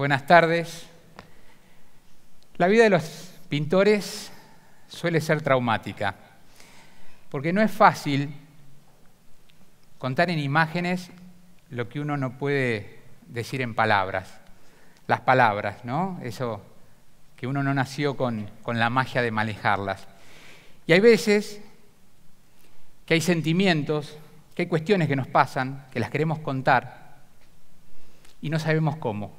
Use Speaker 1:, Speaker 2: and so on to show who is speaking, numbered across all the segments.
Speaker 1: buenas tardes. La vida de los pintores suele ser traumática, porque no es fácil contar en imágenes lo que uno no puede decir en palabras. Las palabras, ¿no? Eso que uno no nació con, la magia de manejarlas. Y hay veces que hay sentimientos, que hay cuestiones que nos pasan, que las queremos contar y no sabemos cómo.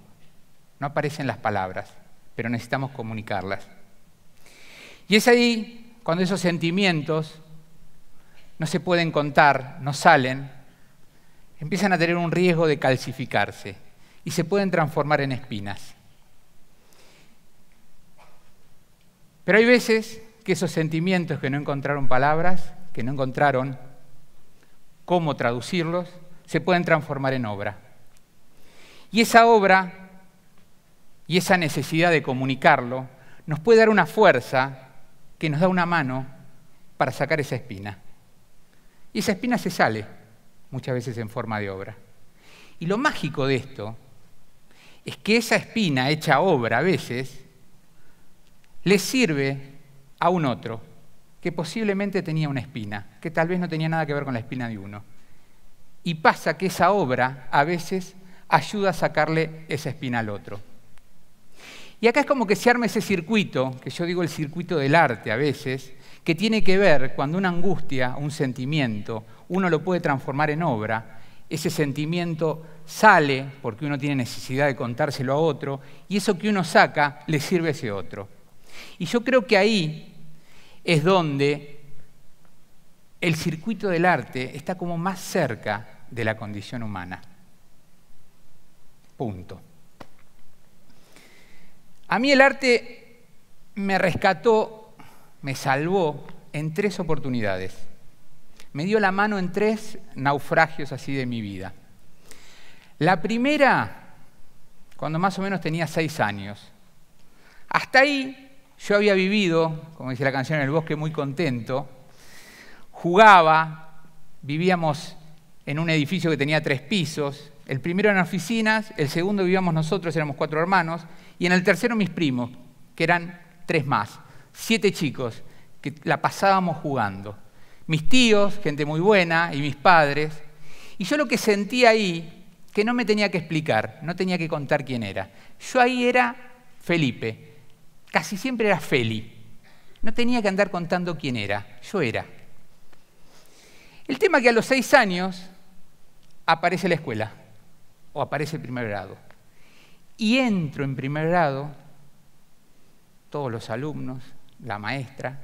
Speaker 1: No aparecen las palabras, pero necesitamos comunicarlas. Y es ahí cuando esos sentimientos no se pueden contar, no salen, empiezan a tener un riesgo de calcificarse y se pueden transformar en espinas. Pero hay veces que esos sentimientos que no encontraron palabras, que no encontraron cómo traducirlos, se pueden transformar en obra. Y esa obra y esa necesidad de comunicarlo nos puede dar una fuerza que nos da una mano para sacar esa espina. Y esa espina se sale, muchas veces en forma de obra. Y lo mágico de esto es que esa espina hecha obra a veces le sirve a un otro que posiblemente tenía una espina, que tal vez no tenía nada que ver con la espina de uno. Y pasa que esa obra a veces ayuda a sacarle esa espina al otro. Y acá es como que se arma ese circuito, que yo digo el circuito del arte a veces, que tiene que ver cuando una angustia, un sentimiento, uno lo puede transformar en obra, ese sentimiento sale porque uno tiene necesidad de contárselo a otro y eso que uno saca le sirve a ese otro. Y yo creo que ahí es donde el circuito del arte está como más cerca de la condición humana. Punto. A mí el arte me rescató, me salvó en tres oportunidades. Me dio la mano en tres naufragios así de mi vida. La primera, cuando más o menos tenía seis años. Hasta ahí yo había vivido, como dice la canción, en el bosque muy contento. Jugaba, vivíamos en un edificio que tenía tres pisos, el primero en oficinas, el segundo vivíamos nosotros, éramos cuatro hermanos, y en el tercero mis primos, que eran tres más, siete chicos, que la pasábamos jugando. Mis tíos, gente muy buena, y mis padres. Y yo lo que sentía ahí, que no me tenía que explicar, no tenía que contar quién era. Yo ahí era Felipe, casi siempre era Feli. No tenía que andar contando quién era, yo era. El tema es que a los seis años aparece la escuela o aparece el primer grado. Y entro en primer grado, todos los alumnos, la maestra,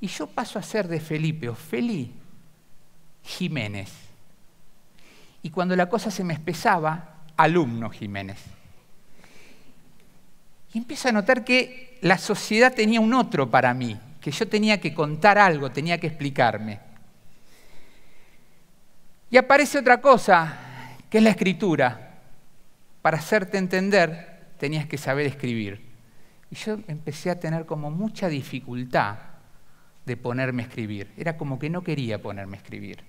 Speaker 1: y yo paso a ser de Felipe o Feli Jiménez. Y cuando la cosa se me espesaba, alumno Jiménez. Y empiezo a notar que la sociedad tenía un otro para mí, que yo tenía que contar algo, tenía que explicarme. Y aparece otra cosa, ¿Qué es la escritura? Para hacerte entender tenías que saber escribir. Y yo empecé a tener como mucha dificultad de ponerme a escribir. Era como que no quería ponerme a escribir.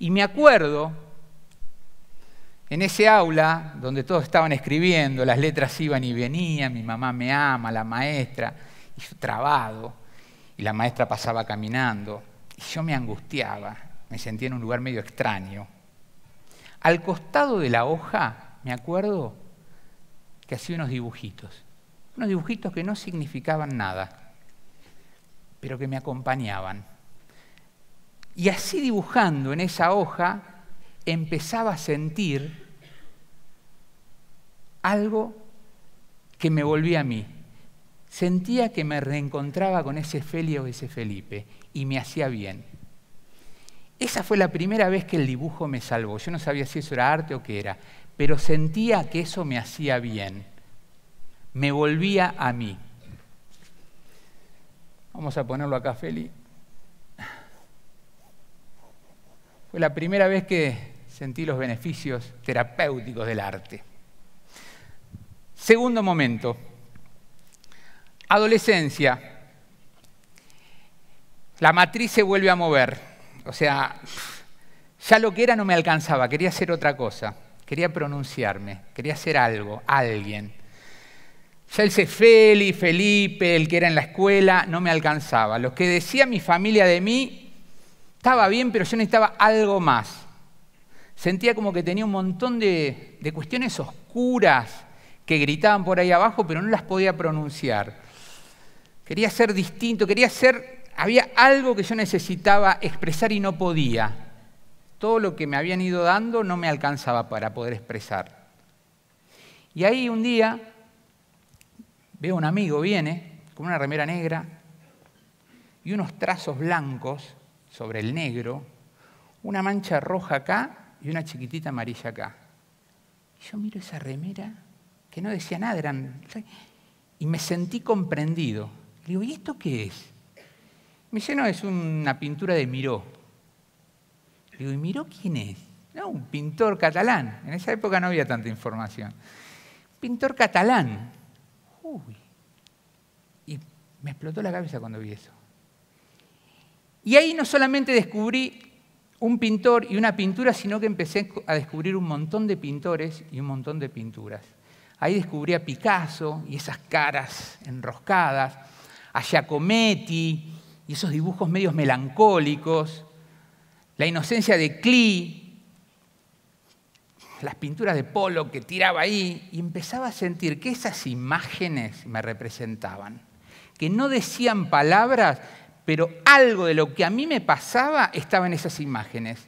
Speaker 1: Y me acuerdo, en ese aula donde todos estaban escribiendo, las letras iban y venían, mi mamá me ama, la maestra, y yo trabado, y la maestra pasaba caminando, y yo me angustiaba, me sentía en un lugar medio extraño, al costado de la hoja, me acuerdo que hacía unos dibujitos, unos dibujitos que no significaban nada, pero que me acompañaban. Y así dibujando en esa hoja, empezaba a sentir algo que me volvía a mí. Sentía que me reencontraba con ese Felio, o ese Felipe y me hacía bien. Esa fue la primera vez que el dibujo me salvó. Yo no sabía si eso era arte o qué era, pero sentía que eso me hacía bien. Me volvía a mí. Vamos a ponerlo acá, Feli. Fue la primera vez que sentí los beneficios terapéuticos del arte. Segundo momento, adolescencia. La matriz se vuelve a mover. O sea, ya lo que era no me alcanzaba, quería hacer otra cosa, quería pronunciarme, quería hacer algo, alguien. Ya el Cefeli, Felipe, el que era en la escuela, no me alcanzaba. Lo que decía mi familia de mí estaba bien, pero yo necesitaba algo más. Sentía como que tenía un montón de, de cuestiones oscuras que gritaban por ahí abajo, pero no las podía pronunciar. Quería ser distinto, quería ser había algo que yo necesitaba expresar y no podía. Todo lo que me habían ido dando no me alcanzaba para poder expresar. Y ahí un día veo a un amigo, viene con una remera negra y unos trazos blancos sobre el negro, una mancha roja acá y una chiquitita amarilla acá. Y yo miro esa remera que no decía nada, y me sentí comprendido. Le digo, ¿y esto qué es? Me lleno es una pintura de Miró. Le digo, ¿y Miró quién es? No, un pintor catalán. En esa época no había tanta información. Pintor catalán. Uy. Y me explotó la cabeza cuando vi eso. Y ahí no solamente descubrí un pintor y una pintura, sino que empecé a descubrir un montón de pintores y un montón de pinturas. Ahí descubrí a Picasso y esas caras enroscadas, a Giacometti y esos dibujos medios melancólicos, la inocencia de Klee, las pinturas de Polo que tiraba ahí, y empezaba a sentir que esas imágenes me representaban, que no decían palabras, pero algo de lo que a mí me pasaba estaba en esas imágenes.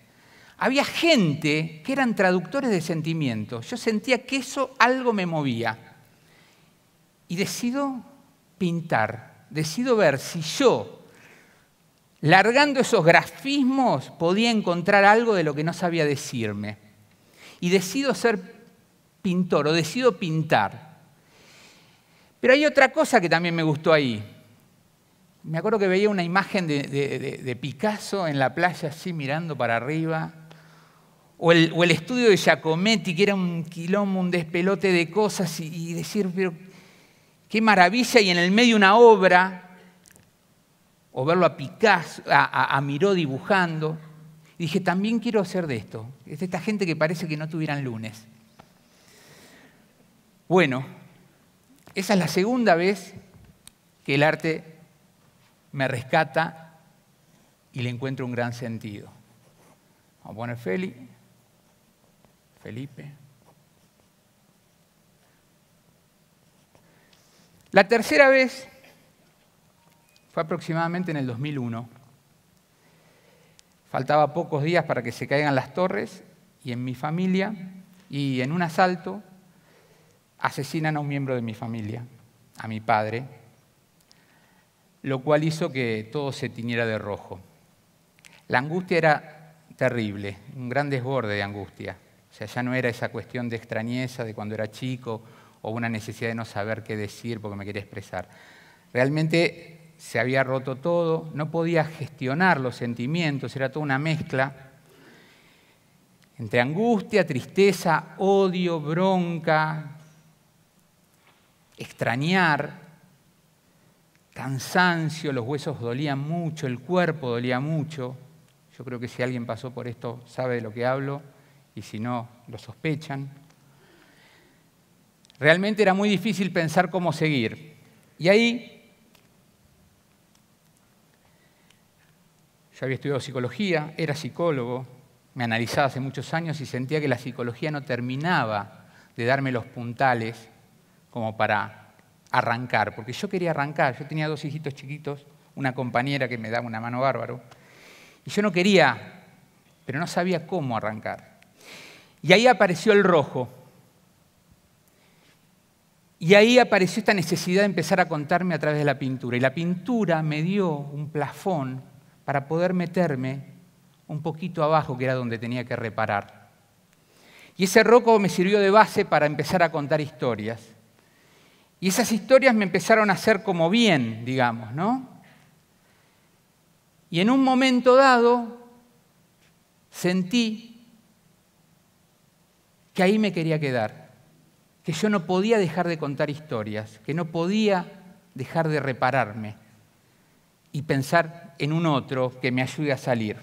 Speaker 1: Había gente que eran traductores de sentimientos. Yo sentía que eso algo me movía. Y decido pintar, decido ver si yo Largando esos grafismos podía encontrar algo de lo que no sabía decirme. Y decido ser pintor o decido pintar. Pero hay otra cosa que también me gustó ahí. Me acuerdo que veía una imagen de, Picasso en la playa así mirando para arriba. O el, estudio de Giacometti, que era un quilombo, un despelote de cosas, y, y decir, pero qué maravilla, y en el medio una obra o verlo a Picasso, a, Miró dibujando. Y dije, también quiero hacer de esto. Es de esta gente que parece que no tuvieran lunes. Bueno, esa es la segunda vez que el arte me rescata y le encuentro un gran sentido. Vamos a poner Feli, Felipe. La tercera vez fue aproximadamente en el 2001. Faltaba pocos días para que se caigan las torres y en mi familia, y en un asalto, asesinan a un miembro de mi familia, a mi padre, lo cual hizo que todo se tiñera de rojo. La angustia era terrible, un gran desborde de angustia. O sea, ya no era esa cuestión de extrañeza de cuando era chico o una necesidad de no saber qué decir porque me quería expresar. Realmente se había roto todo, no podía gestionar los sentimientos, era toda una mezcla entre angustia, tristeza, odio, bronca, extrañar, cansancio, los huesos dolían mucho, el cuerpo dolía mucho. Yo creo que si alguien pasó por esto sabe de lo que hablo y si no, lo sospechan. Realmente era muy difícil pensar cómo seguir. Y ahí había estudiado psicología, era psicólogo, me analizaba hace muchos años y sentía que la psicología no terminaba de darme los puntales como para arrancar, porque yo quería arrancar, yo tenía dos hijitos chiquitos, una compañera que me daba una mano bárbaro, y yo no quería, pero no sabía cómo arrancar. Y ahí apareció el rojo. Y ahí apareció esta necesidad de empezar a contarme a través de la pintura. Y la pintura me dio un plafón para poder meterme un poquito abajo, que era donde tenía que reparar. Y ese roco me sirvió de base para empezar a contar historias. Y esas historias me empezaron a hacer como bien, digamos, ¿no? Y en un momento dado sentí que ahí me quería quedar, que yo no podía dejar de contar historias, que no podía dejar de repararme y pensar en un otro que me ayude a salir.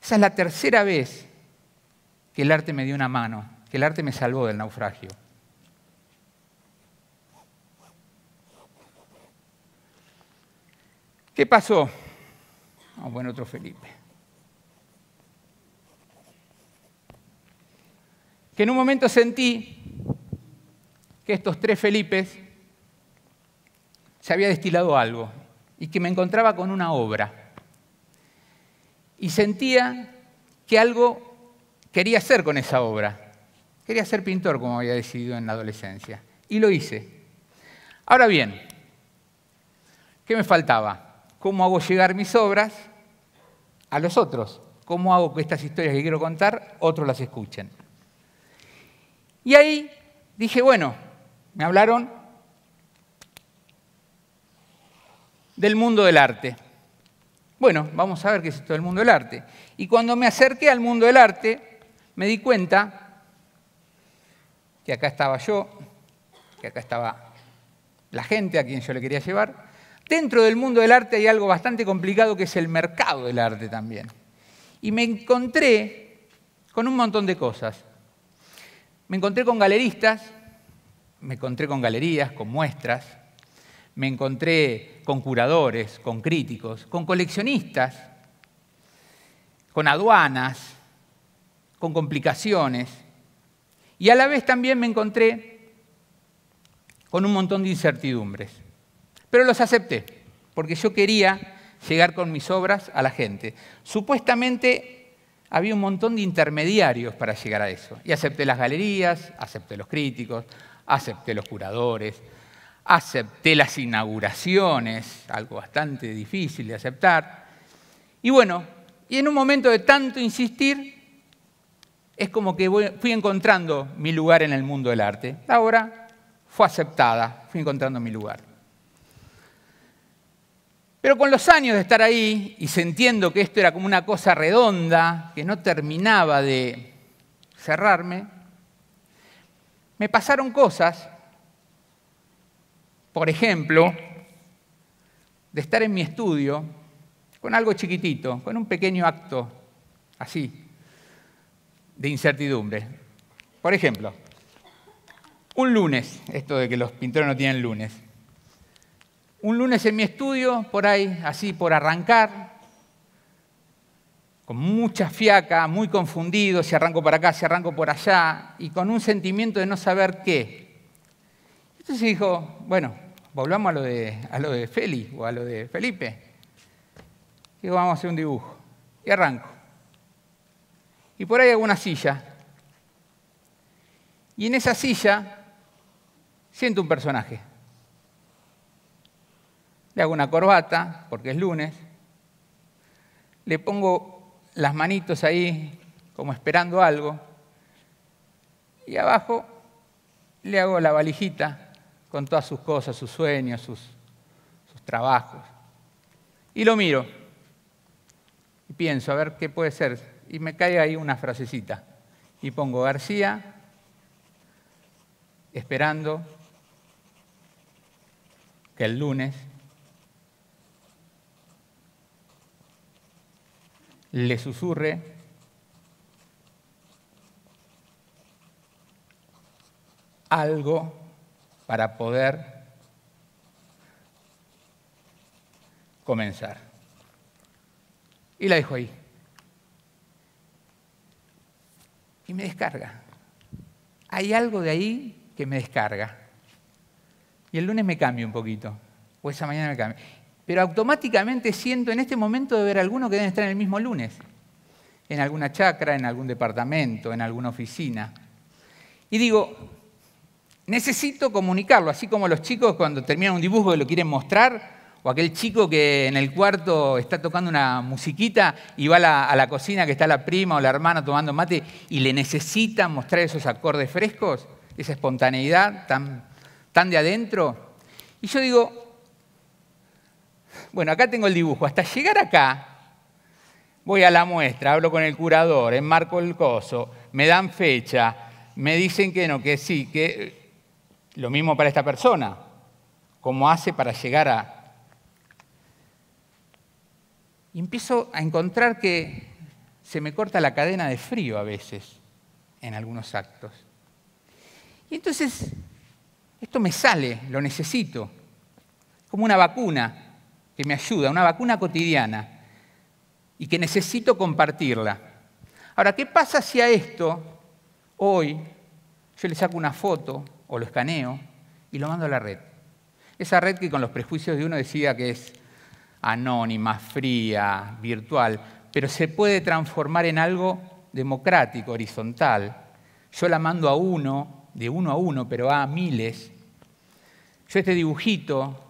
Speaker 1: Esa es la tercera vez que el arte me dio una mano, que el arte me salvó del naufragio. ¿Qué pasó? Vamos ah, bueno, otro Felipe. Que en un momento sentí que estos tres Felipes se había destilado algo y que me encontraba con una obra. Y sentía que algo quería hacer con esa obra. Quería ser pintor, como había decidido en la adolescencia. Y lo hice. Ahora bien, ¿qué me faltaba? ¿Cómo hago llegar mis obras a los otros? ¿Cómo hago que estas historias que quiero contar, otros las escuchen? Y ahí dije, bueno, me hablaron del mundo del arte. Bueno, vamos a ver qué es esto del mundo del arte. Y cuando me acerqué al mundo del arte, me di cuenta que acá estaba yo, que acá estaba la gente a quien yo le quería llevar. Dentro del mundo del arte hay algo bastante complicado que es el mercado del arte también. Y me encontré con un montón de cosas. Me encontré con galeristas, me encontré con galerías, con muestras, me encontré con curadores, con críticos, con coleccionistas, con aduanas, con complicaciones. Y a la vez también me encontré con un montón de incertidumbres. Pero los acepté, porque yo quería llegar con mis obras a la gente. Supuestamente había un montón de intermediarios para llegar a eso. Y acepté las galerías, acepté los críticos, acepté los curadores, acepté las inauguraciones, algo bastante difícil de aceptar. Y bueno, y en un momento de tanto insistir, es como que fui encontrando mi lugar en el mundo del arte. La obra fue aceptada, fui encontrando mi lugar. Pero con los años de estar ahí y sintiendo que esto era como una cosa redonda, que no terminaba de cerrarme, me pasaron cosas por ejemplo, de estar en mi estudio con algo chiquitito, con un pequeño acto así de incertidumbre. Por ejemplo, un lunes, esto de que los pintores no tienen lunes. Un lunes en mi estudio, por ahí, así por arrancar, con mucha fiaca, muy confundido, si arranco para acá, si arranco por allá, y con un sentimiento de no saber qué. Entonces dijo, bueno, volvamos a lo de, a lo de Feli o a lo de Felipe. y vamos a hacer un dibujo. Y arranco. Y por ahí hago una silla. Y en esa silla siento un personaje. Le hago una corbata, porque es lunes. Le pongo las manitos ahí, como esperando algo. Y abajo le hago la valijita con todas sus cosas, sus sueños, sus, trabajos. Y lo miro y pienso, a ver qué puede ser. Y me cae ahí una frasecita. Y pongo García, esperando que el lunes le susurre algo para poder comenzar. Y la dejo ahí. Y me descarga. Hay algo de ahí que me descarga. Y el lunes me cambio un poquito. O esa mañana me cambio. Pero automáticamente siento en este momento de ver a alguno que deben estar en el mismo lunes. En alguna chacra, en algún departamento, en alguna oficina. Y digo, Necesito comunicarlo, así como los chicos cuando terminan un dibujo y lo quieren mostrar, o aquel chico que en el cuarto está tocando una musiquita y va a la, cocina que está la prima o la hermana tomando mate y le necesitan mostrar esos acordes frescos, esa espontaneidad tan, tan de adentro. Y yo digo, bueno, acá tengo el dibujo, hasta llegar acá voy a la muestra, hablo con el curador, enmarco el coso, me dan fecha, me dicen que no, que sí, que lo mismo para esta persona, cómo hace para llegar a... Y empiezo a encontrar que se me corta la cadena de frío a veces en algunos actos. Y entonces, esto me sale, lo necesito, como una vacuna que me ayuda, una vacuna cotidiana, y que necesito compartirla. Ahora, ¿qué pasa si a esto, hoy, yo le saco una foto o lo escaneo y lo mando a la red. Esa red que con los prejuicios de uno decía que es anónima, fría, virtual, pero se puede transformar en algo democrático, horizontal. Yo la mando a uno, de uno a uno, pero a miles. Yo este dibujito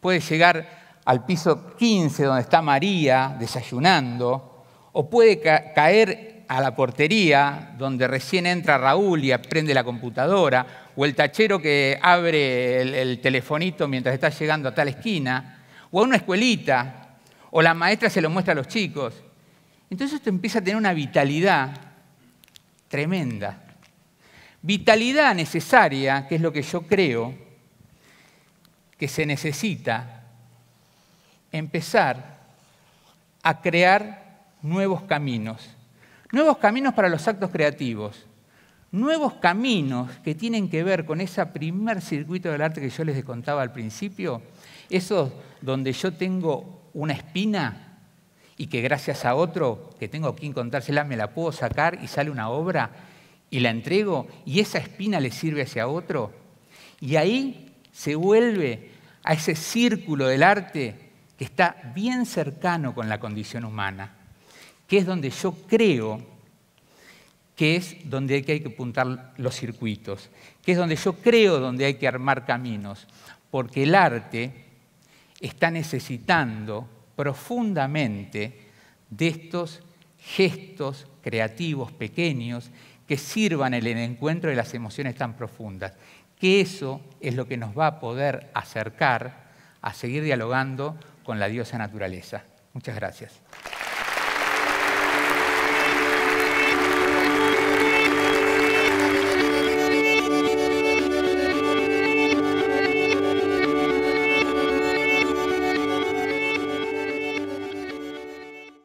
Speaker 1: puede llegar al piso 15 donde está María desayunando, o puede caer a la portería donde recién entra Raúl y aprende la computadora, o el tachero que abre el, telefonito mientras está llegando a tal esquina, o a una escuelita, o la maestra se lo muestra a los chicos. Entonces esto empieza a tener una vitalidad tremenda. Vitalidad necesaria, que es lo que yo creo que se necesita, empezar a crear nuevos caminos. Nuevos caminos para los actos creativos nuevos caminos que tienen que ver con ese primer circuito del arte que yo les contaba al principio, esos donde yo tengo una espina y que gracias a otro que tengo quien contársela me la puedo sacar y sale una obra y la entrego y esa espina le sirve hacia otro. Y ahí se vuelve a ese círculo del arte que está bien cercano con la condición humana, que es donde yo creo que es donde hay que apuntar los circuitos, que es donde yo creo donde hay que armar caminos, porque el arte está necesitando profundamente de estos gestos creativos pequeños que sirvan en el encuentro de las emociones tan profundas, que eso es lo que nos va a poder acercar a seguir dialogando con la diosa naturaleza. Muchas gracias.